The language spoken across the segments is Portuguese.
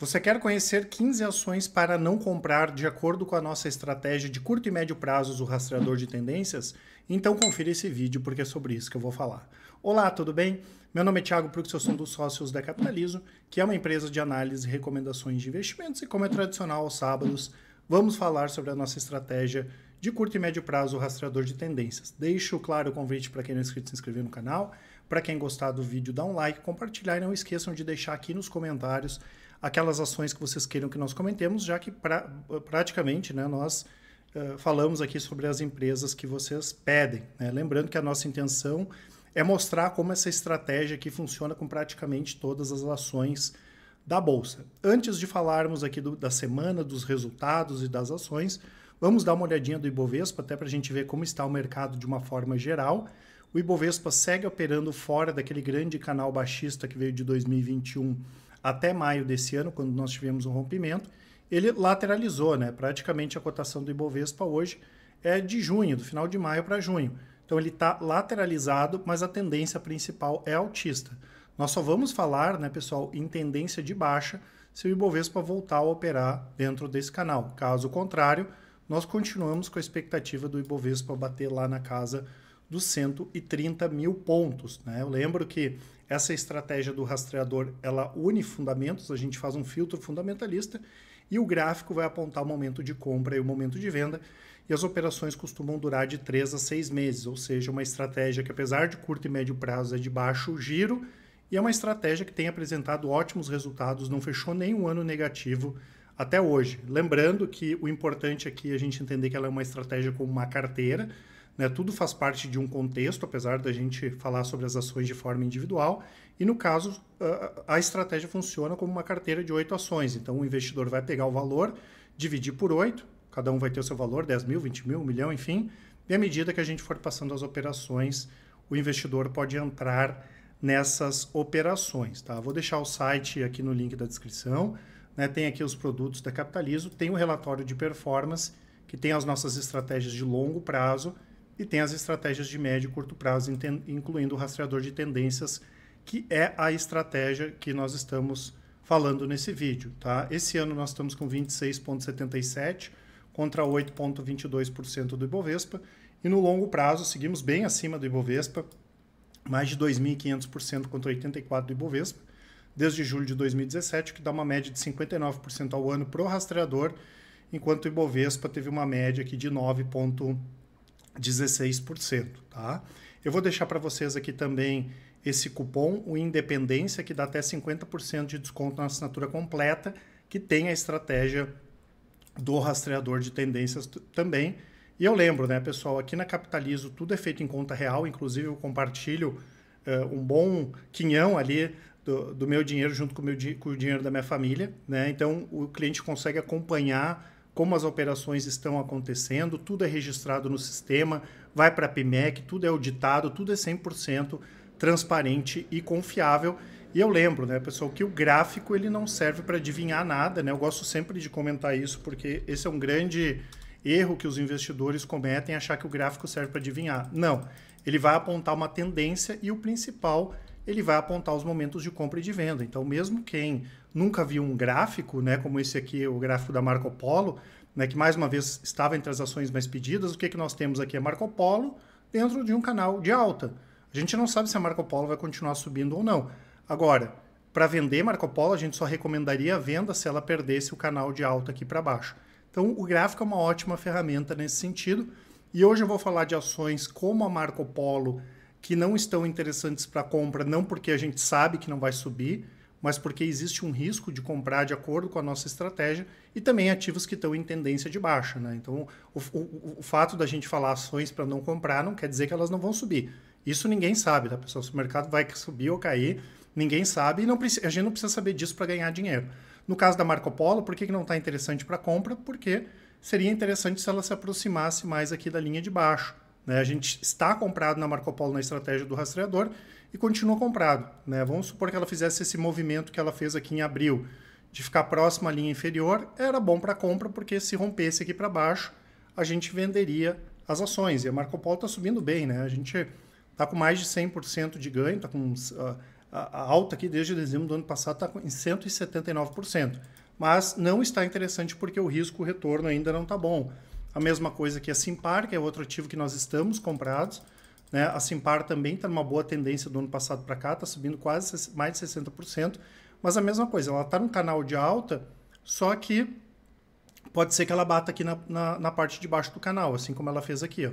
Você quer conhecer 15 ações para não comprar de acordo com a nossa estratégia de curto e médio prazos, o rastreador de tendências? Então confira esse vídeo porque é sobre isso que eu vou falar. Olá, tudo bem? Meu nome é Thiago Prux, eu sou um dos sócios da Capitalizo, que é uma empresa de análise e recomendações de investimentos e como é tradicional aos sábados, vamos falar sobre a nossa estratégia de curto e médio prazo, o rastreador de tendências. Deixo claro o convite para quem não é inscrito se inscrever no canal, para quem gostar do vídeo dá um like, compartilhar e não esqueçam de deixar aqui nos comentários aquelas ações que vocês queiram que nós comentemos, já que pra, praticamente né, nós uh, falamos aqui sobre as empresas que vocês pedem. Né? Lembrando que a nossa intenção é mostrar como essa estratégia aqui funciona com praticamente todas as ações da Bolsa. Antes de falarmos aqui do, da semana, dos resultados e das ações, vamos dar uma olhadinha do Ibovespa, até para a gente ver como está o mercado de uma forma geral. O Ibovespa segue operando fora daquele grande canal baixista que veio de 2021 até maio desse ano, quando nós tivemos um rompimento, ele lateralizou, né? Praticamente a cotação do Ibovespa hoje é de junho, do final de maio para junho. Então ele está lateralizado, mas a tendência principal é altista. Nós só vamos falar, né, pessoal, em tendência de baixa se o Ibovespa voltar a operar dentro desse canal. Caso contrário, nós continuamos com a expectativa do Ibovespa bater lá na casa dos 130 mil pontos. Né? Eu lembro que essa estratégia do rastreador, ela une fundamentos, a gente faz um filtro fundamentalista e o gráfico vai apontar o momento de compra e o momento de venda. E as operações costumam durar de 3 a 6 meses, ou seja, uma estratégia que apesar de curto e médio prazo é de baixo giro e é uma estratégia que tem apresentado ótimos resultados, não fechou nenhum ano negativo até hoje. Lembrando que o importante aqui é a gente entender que ela é uma estratégia como uma carteira, né? Tudo faz parte de um contexto, apesar da gente falar sobre as ações de forma individual. E no caso, a estratégia funciona como uma carteira de oito ações. Então, o investidor vai pegar o valor, dividir por oito, cada um vai ter o seu valor, 10 mil, 20 mil, 1 milhão, enfim. E à medida que a gente for passando as operações, o investidor pode entrar nessas operações. Tá? Vou deixar o site aqui no link da descrição. Né, tem aqui os produtos da Capitalizo, tem o um relatório de performance, que tem as nossas estratégias de longo prazo e tem as estratégias de médio e curto prazo, incluindo o rastreador de tendências, que é a estratégia que nós estamos falando nesse vídeo. Tá? Esse ano nós estamos com 26,77% contra 8,22% do Ibovespa, e no longo prazo seguimos bem acima do Ibovespa, mais de 2.500% contra 84% do Ibovespa, desde julho de 2017, que dá uma média de 59% ao ano para o rastreador, enquanto o Ibovespa teve uma média aqui de 9,1%. 16%. Tá? Eu vou deixar para vocês aqui também esse cupom, o Independência, que dá até 50% de desconto na assinatura completa, que tem a estratégia do rastreador de tendências também. E eu lembro, né, pessoal, aqui na Capitalizo tudo é feito em conta real, inclusive eu compartilho uh, um bom quinhão ali do, do meu dinheiro junto com o, meu, com o dinheiro da minha família, né? Então o cliente consegue acompanhar como as operações estão acontecendo, tudo é registrado no sistema, vai para a PMEC, tudo é auditado, tudo é 100% transparente e confiável. E eu lembro, né, pessoal, que o gráfico ele não serve para adivinhar nada, né? Eu gosto sempre de comentar isso porque esse é um grande erro que os investidores cometem, achar que o gráfico serve para adivinhar. Não, ele vai apontar uma tendência e o principal ele vai apontar os momentos de compra e de venda. Então, mesmo quem nunca viu um gráfico, né, como esse aqui, o gráfico da Marco Polo, né, que mais uma vez estava entre as ações mais pedidas, o que, que nós temos aqui é Marco Polo dentro de um canal de alta. A gente não sabe se a Marco Polo vai continuar subindo ou não. Agora, para vender Marco Polo, a gente só recomendaria a venda se ela perdesse o canal de alta aqui para baixo. Então, o gráfico é uma ótima ferramenta nesse sentido. E hoje eu vou falar de ações como a Marco Polo que não estão interessantes para compra, não porque a gente sabe que não vai subir, mas porque existe um risco de comprar de acordo com a nossa estratégia e também ativos que estão em tendência de baixa. Né? Então, o, o, o fato da gente falar ações para não comprar não quer dizer que elas não vão subir. Isso ninguém sabe, tá, pessoal? Se o mercado vai subir ou cair, ninguém sabe e não precisa, a gente não precisa saber disso para ganhar dinheiro. No caso da Marco Polo, por que, que não está interessante para compra? Porque seria interessante se ela se aproximasse mais aqui da linha de baixo. Né? A gente está comprado na Marco Polo na estratégia do rastreador e continua comprado. Né? Vamos supor que ela fizesse esse movimento que ela fez aqui em abril, de ficar próxima à linha inferior, era bom para compra, porque se rompesse aqui para baixo, a gente venderia as ações. E a Marco Polo está subindo bem, né? A gente está com mais de 100% de ganho, está com ah, a, a, alta aqui desde dezembro do ano passado, está em 179%. Mas não está interessante porque o risco-retorno ainda não está bom. A mesma coisa que a Simpar, que é outro ativo que nós estamos comprados. Né? A Simpar também está numa boa tendência do ano passado para cá, está subindo quase mais de 60%. Mas a mesma coisa, ela está num canal de alta, só que pode ser que ela bata aqui na, na, na, parte de baixo do canal, assim como ela fez aqui. Ó.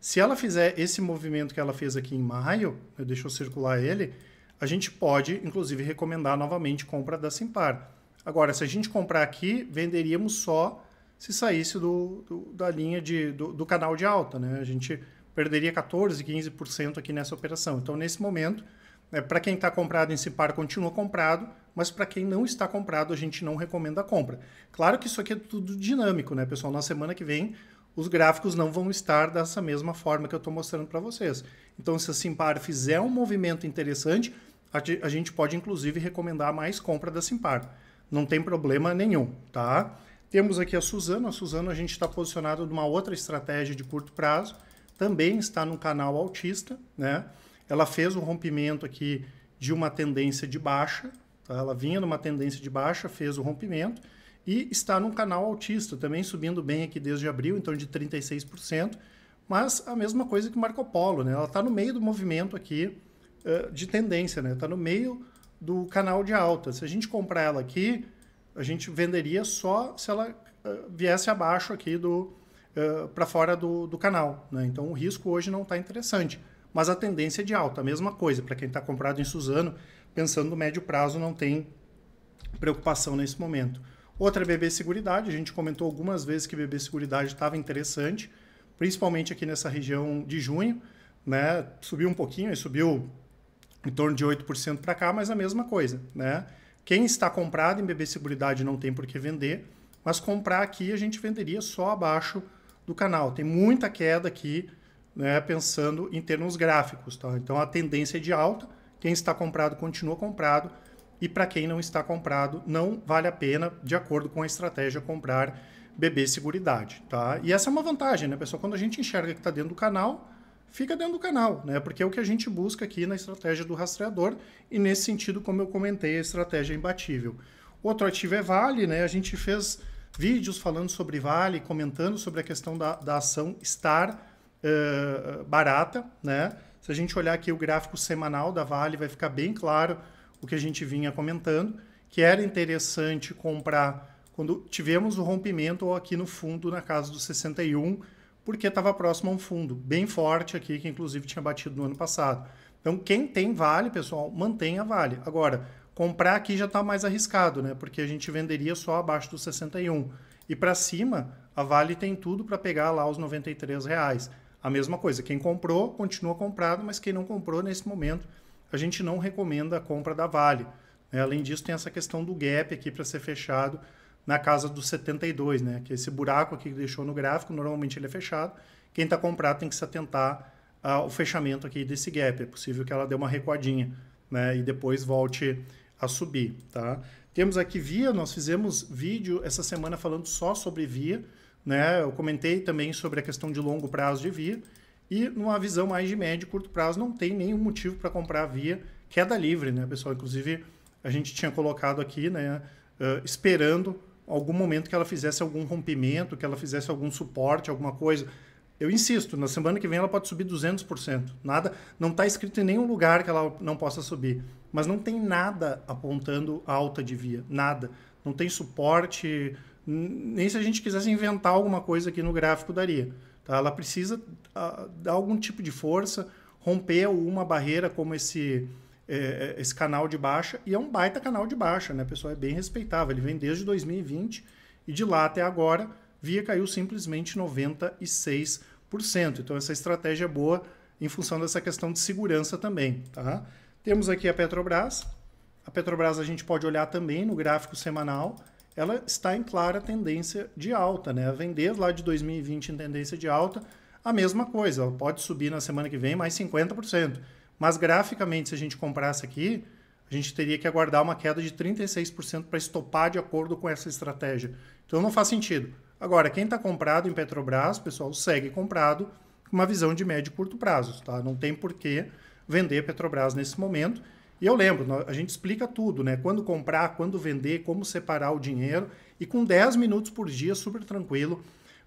Se ela fizer esse movimento que ela fez aqui em maio, eu né, deixo eu circular ele, a gente pode, inclusive, recomendar novamente compra da Simpar. Agora, se a gente comprar aqui, venderíamos só se saísse do, do da linha de, do, do, canal de alta. Né? A gente perderia 14%, 15% aqui nessa operação. Então, nesse momento, né, para quem está comprado em Cipar, continua comprado, mas para quem não está comprado, a gente não recomenda a compra. Claro que isso aqui é tudo dinâmico, né, pessoal? Na semana que vem, os gráficos não vão estar dessa mesma forma que eu estou mostrando para vocês. Então, se a Simpar fizer um movimento interessante, a gente pode inclusive recomendar mais compra da Simpar. Não tem problema nenhum, tá? Temos aqui a Suzano. A Suzano a gente está posicionado numa outra estratégia de curto prazo, também está no canal autista, né? Ela fez um rompimento aqui de uma tendência de baixa, tá? ela vinha numa tendência de baixa, fez o rompimento e está num canal autista, também subindo bem aqui desde abril, então de 36%, mas a mesma coisa que Marco Polo, né? Ela está no meio do movimento aqui uh, de tendência, né? Está no meio do canal de alta. Se a gente comprar ela aqui, a gente venderia só se ela uh, viesse abaixo aqui do uh, eh, para fora do, do canal. Né? Então o risco hoje não está interessante. Mas a tendência é de alta, a mesma coisa. Para quem está comprado em Suzano, pensando no médio prazo, não tem preocupação nesse momento. Outra é BB Seguridade, a gente comentou algumas vezes que BB Seguridade estava interessante, principalmente aqui nessa região de junho, né? Subiu um pouquinho, subiu em torno de 8% para cá, mas a mesma coisa, né? Quem está comprado em BB Seguridade não tem por que vender, mas comprar aqui a gente venderia só abaixo do canal. Tem muita queda aqui, né, pensando em termos gráficos. Tá? Então a tendência é de alta, quem está comprado continua comprado, e para quem não está comprado, não vale a pena, de acordo com a estratégia, comprar BB Seguridade. Tá? E essa é uma vantagem, né, pessoal? Quando a gente enxerga que está dentro do canal, fica dentro do canal, né? Porque é o que a gente busca aqui na estratégia do rastreador e nesse sentido, como eu comentei, a estratégia é imbatível. Outro ativo é Vale, né? A gente fez vídeos falando sobre Vale, comentando sobre a questão da, da ação estar uh, eh, barata, né? Se a gente olhar aqui o gráfico semanal da Vale, vai ficar bem claro o que a gente vinha comentando, que era interessante comprar quando tivemos o rompimento aqui no fundo na casa dos 61, porque estava próximo a um fundo bem forte aqui, que inclusive tinha batido no ano passado. Então, quem tem Vale, pessoal, mantenha Vale. Agora, comprar aqui já está mais arriscado, né? Porque a gente venderia só abaixo dos 61. E para cima, a Vale tem tudo para pegar lá os 93 reais. A mesma coisa, quem comprou, continua comprado, mas quem não comprou, nesse momento, a gente não recomenda a compra da Vale. Né? Além disso, tem essa questão do gap aqui para ser fechado na casa dos 72, né? Que é esse buraco aqui que deixou no gráfico, normalmente ele é fechado. Quem está comprado tem que se atentar ah, ao fechamento aqui desse gap. É possível que ela dê uma recuadinha, né? E depois volte a subir, tá? Temos aqui via, nós fizemos vídeo essa semana falando só sobre via, né? Eu comentei também sobre a questão de longo prazo de via e numa visão mais de médio e curto prazo não tem nenhum motivo para comprar via queda livre, né, pessoal? Inclusive a gente tinha colocado aqui, né, uh, esperando algum momento que ela fizesse algum rompimento, que ela fizesse algum suporte, alguma coisa. Eu insisto, na semana que vem ela pode subir 200%. Nada, não está escrito em nenhum lugar que ela não possa subir. Mas não tem nada apontando alta de via, nada. Não tem suporte, nem se a gente quisesse inventar alguma coisa aqui no gráfico daria. Tá? Ela precisa uh, dar algum tipo de força, romper uma barreira como esse é, é, esse canal de baixa, e é um baita canal de baixa, né, pessoal? É bem respeitável. Ele vem desde 2020 e de lá até agora, via caiu simplesmente 96%. Então, essa estratégia é boa em função dessa questão de segurança também, tá? Temos aqui a Petrobras. A Petrobras a gente pode olhar também no gráfico semanal. Ela está em clara tendência de alta, né? A vender lá de 2020 em tendência de alta, a mesma coisa. Ela pode subir na semana que vem mais 50%. Mas graficamente, se a gente comprasse aqui, a gente teria que aguardar uma queda de 36% para estopar de acordo com essa estratégia. Então não faz sentido. Agora, quem está comprado em Petrobras, pessoal, segue comprado com uma visão de médio e curto prazo. Tá? Não tem porquê vender Petrobras nesse momento. E eu lembro, a gente explica tudo, né? Quando comprar, quando vender, como separar o dinheiro e com 10 minutos por dia, super tranquilo,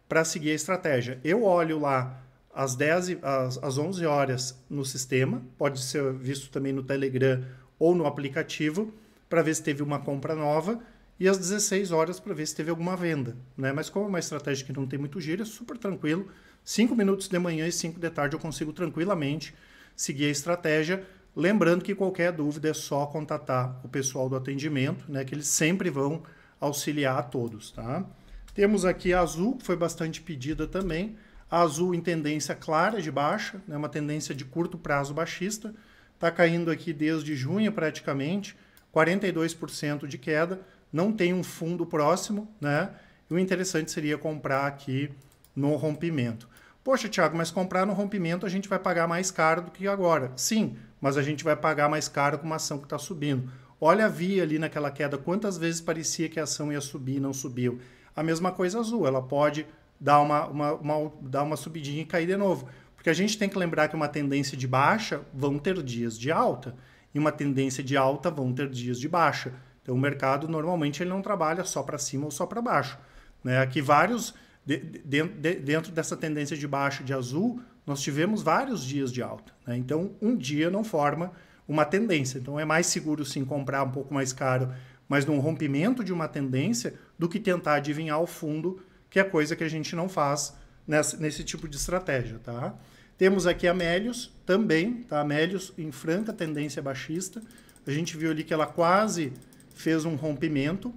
para seguir a estratégia. Eu olho lá às, 10, às, às 11 horas no sistema, pode ser visto também no Telegram ou no aplicativo, para ver se teve uma compra nova, e às 16 horas para ver se teve alguma venda. Né? Mas como é uma estratégia que não tem muito giro, é super tranquilo. 5 minutos de manhã e 5 de tarde eu consigo tranquilamente seguir a estratégia. Lembrando que qualquer dúvida é só contatar o pessoal do atendimento, né? que eles sempre vão auxiliar a todos. Tá? Temos aqui a Azul, que foi bastante pedida também azul em tendência clara de baixa, né, uma tendência de curto prazo baixista, está caindo aqui desde junho praticamente, 42% de queda, não tem um fundo próximo, né? E o interessante seria comprar aqui no rompimento. Poxa, Thiago, mas comprar no rompimento a gente vai pagar mais caro do que agora. Sim, mas a gente vai pagar mais caro com uma ação que está subindo. Olha a via ali naquela queda, quantas vezes parecia que a ação ia subir e não subiu. A mesma coisa azul, ela pode dar uma, uma, uma, dar uma subidinha e cair de novo. Porque a gente tem que lembrar que uma tendência de baixa vão ter dias de alta, e uma tendência de alta vão ter dias de baixa. Então, o mercado normalmente ele não trabalha só para cima ou só para baixo. Né? Aqui, vários, de, de, de, dentro dessa tendência de baixa de azul, nós tivemos vários dias de alta. Né? Então, um dia não forma uma tendência. Então, é mais seguro sim comprar um pouco mais caro, mas num rompimento de uma tendência, do que tentar adivinhar o fundo que é coisa que a gente não faz nessa, nesse tipo de estratégia, tá? Temos aqui a Melius também, tá? A Melios em franca tendência baixista. A gente viu ali que ela quase fez um rompimento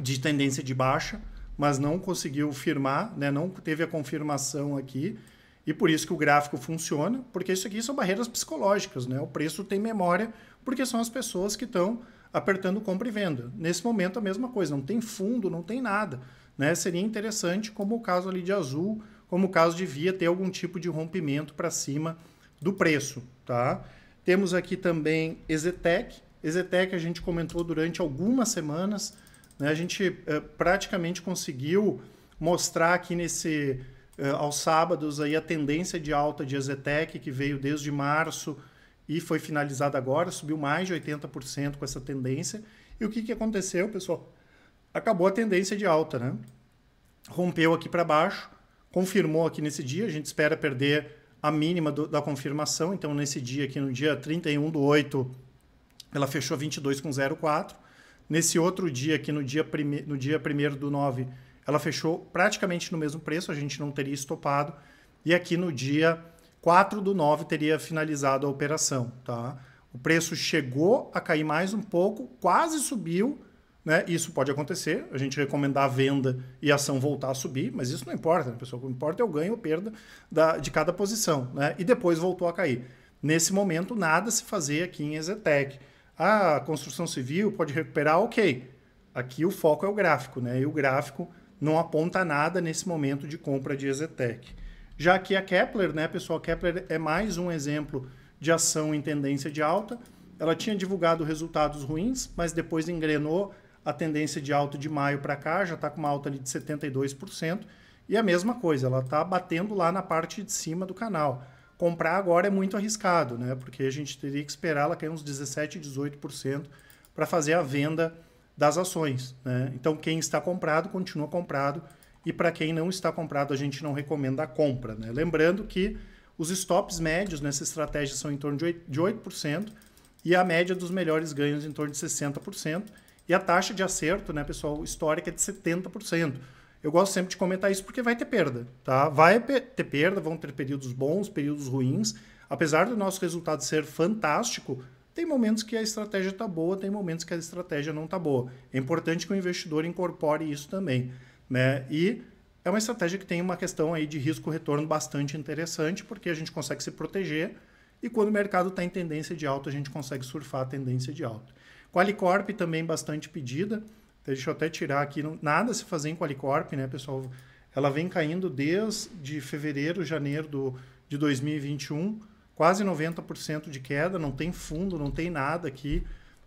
de tendência de baixa, mas não conseguiu firmar, né? Não teve a confirmação aqui. E por isso que o gráfico funciona, porque isso aqui são barreiras psicológicas, né? O preço tem memória, porque são as pessoas que estão apertando compra e venda. Nesse momento a mesma coisa, não tem fundo, não tem nada. Né? Seria interessante, como o caso ali de azul, como o caso de via, ter algum tipo de rompimento para cima do preço. Tá? Temos aqui também Ezetec. Ezetec a gente comentou durante algumas semanas. Né? A gente eh, praticamente conseguiu mostrar aqui nesse eh, aos sábados aí a tendência de alta de exetec que veio desde março e foi finalizada agora, subiu mais de 80% com essa tendência. E o que, que aconteceu, pessoal? Acabou a tendência de alta, né? Rompeu aqui para baixo, confirmou aqui nesse dia, a gente espera perder a mínima do, da confirmação, então nesse dia aqui, no dia 31 do 8, ela fechou 22,04. Nesse outro dia aqui, no dia, prime, no dia 1 do 9, ela fechou praticamente no mesmo preço, a gente não teria estopado. E aqui no dia 4 do 9 teria finalizado a operação, tá? O preço chegou a cair mais um pouco, quase subiu, né? Isso pode acontecer, a gente recomendar a venda e a ação voltar a subir, mas isso não importa, né, pessoal? O que importa é o ganho ou perda da, de cada posição, né? E depois voltou a cair. Nesse momento, nada se fazia aqui em Ezetec. a ah, construção civil pode recuperar, ok. Aqui o foco é o gráfico, né? E o gráfico não aponta nada nesse momento de compra de Ezetec. Já que a Kepler, né, pessoal, Kepler é mais um exemplo de ação em tendência de alta. Ela tinha divulgado resultados ruins, mas depois engrenou a tendência de alta de maio para cá, já está com uma alta de 72%. E a mesma coisa, ela está batendo lá na parte de cima do canal. Comprar agora é muito arriscado, né? Porque a gente teria que esperar ela cair uns 17%, 18% para fazer a venda das ações. Né? Então, quem está comprado continua comprado e para quem não está comprado, a gente não recomenda a compra. Né? Lembrando que os stops médios nessa estratégia são em torno de 8%, e a média dos melhores ganhos em torno de 60%. E a taxa de acerto, né, pessoal, histórica é de 70%. Eu gosto sempre de comentar isso porque vai ter perda, tá? Vai ter perda, vão ter períodos bons, períodos ruins. Apesar do nosso resultado ser fantástico, tem momentos que a estratégia está boa, tem momentos que a estratégia não está boa. É importante que o investidor incorpore isso também. Né? E é uma estratégia que tem uma questão aí de risco-retorno bastante interessante, porque a gente consegue se proteger e quando o mercado está em tendência de alta, a gente consegue surfar a tendência de alta. Qualicorp também bastante pedida. Deixa eu até tirar aqui, nada se fazer em Qualicorp, né, pessoal? Ela vem caindo desde fevereiro, janeiro do, de 2021, quase 90% de queda, não tem fundo, não tem nada aqui.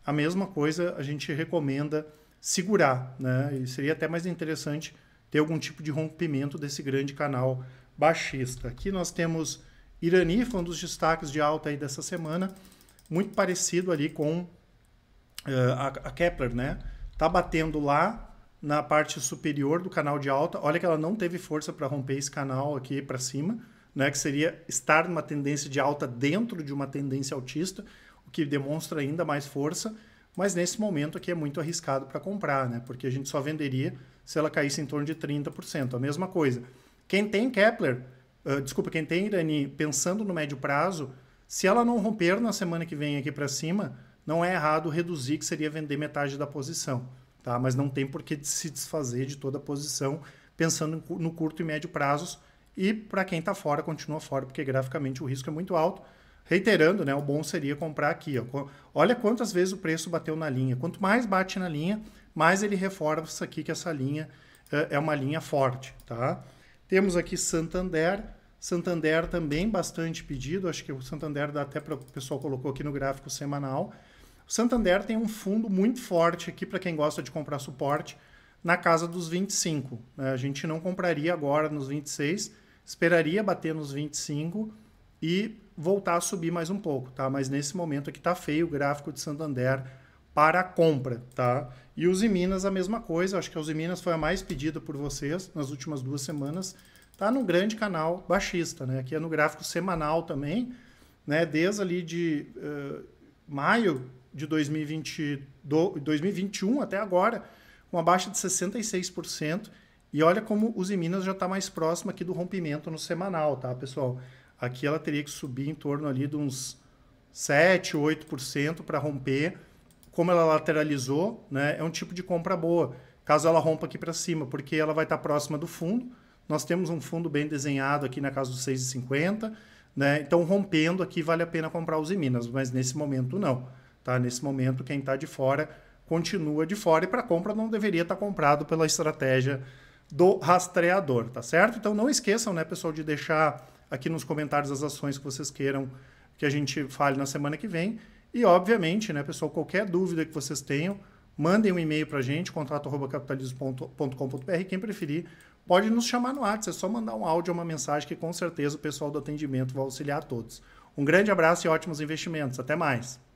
A mesma coisa a gente recomenda segurar, né? E seria até mais interessante ter algum tipo de rompimento desse grande canal baixista. Aqui nós temos Irani, foi um dos destaques de alta aí dessa semana, muito parecido ali com uh, a, a, Kepler, né? Tá batendo lá na parte superior do canal de alta. Olha que ela não teve força para romper esse canal aqui para cima, né? Que seria estar numa tendência de alta dentro de uma tendência altista, o que demonstra ainda mais força mas nesse momento aqui é muito arriscado para comprar, né? Porque a gente só venderia se ela caísse em torno de 30%. A mesma coisa. Quem tem Kepler, uh, desculpa, quem tem Irani pensando no médio prazo, se ela não romper na semana que vem aqui para cima, não é errado reduzir, que seria vender metade da posição. Tá? Mas não tem por que se desfazer de toda a posição pensando no curto e médio prazos. E para quem está fora, continua fora, porque graficamente o risco é muito alto Reiterando, né, o bom seria comprar aqui. Ó. Olha quantas vezes o preço bateu na linha. Quanto mais bate na linha, mais ele reforça aqui que essa linha uh, é uma linha forte. Tá? Temos aqui Santander. Santander também bastante pedido. Acho que o Santander dá até para o pessoal colocou aqui no gráfico semanal. O Santander tem um fundo muito forte aqui para quem gosta de comprar suporte na casa dos 25. Né? A gente não compraria agora nos 26, esperaria bater nos 25 e voltar a subir mais um pouco, tá? Mas nesse momento aqui tá feio o gráfico de Santander para a compra, tá? E os Minas a mesma coisa, acho que os Minas foi a mais pedida por vocês nas últimas duas semanas, tá no grande canal baixista, né? Aqui é no gráfico semanal também, né? Desde ali de uh, maio de 2020, 2021 até agora, uma baixa de 66%. E olha como os Minas já está mais próximo aqui do rompimento no semanal, tá, pessoal? Aqui ela teria que subir em torno ali de uns 7, 8% para romper. Como ela lateralizou, né, é um tipo de compra boa. Caso ela rompa aqui para cima, porque ela vai estar tá próxima do fundo. Nós temos um fundo bem desenhado aqui na casa dos 6,50. Né? Então, rompendo aqui, vale a pena comprar os Minas, mas nesse momento não. Tá? Nesse momento, quem está de fora continua de fora e para compra não deveria estar tá comprado pela estratégia do rastreador, tá certo? Então não esqueçam, né, pessoal, de deixar aqui nos comentários as ações que vocês queiram que a gente fale na semana que vem. E, obviamente, né, pessoal, qualquer dúvida que vocês tenham, mandem um e-mail para a gente, contato.capitalismo.com.br. Quem preferir, pode nos chamar no WhatsApp, é só mandar um áudio ou uma mensagem que com certeza o pessoal do atendimento vai auxiliar a todos. Um grande abraço e ótimos investimentos. Até mais!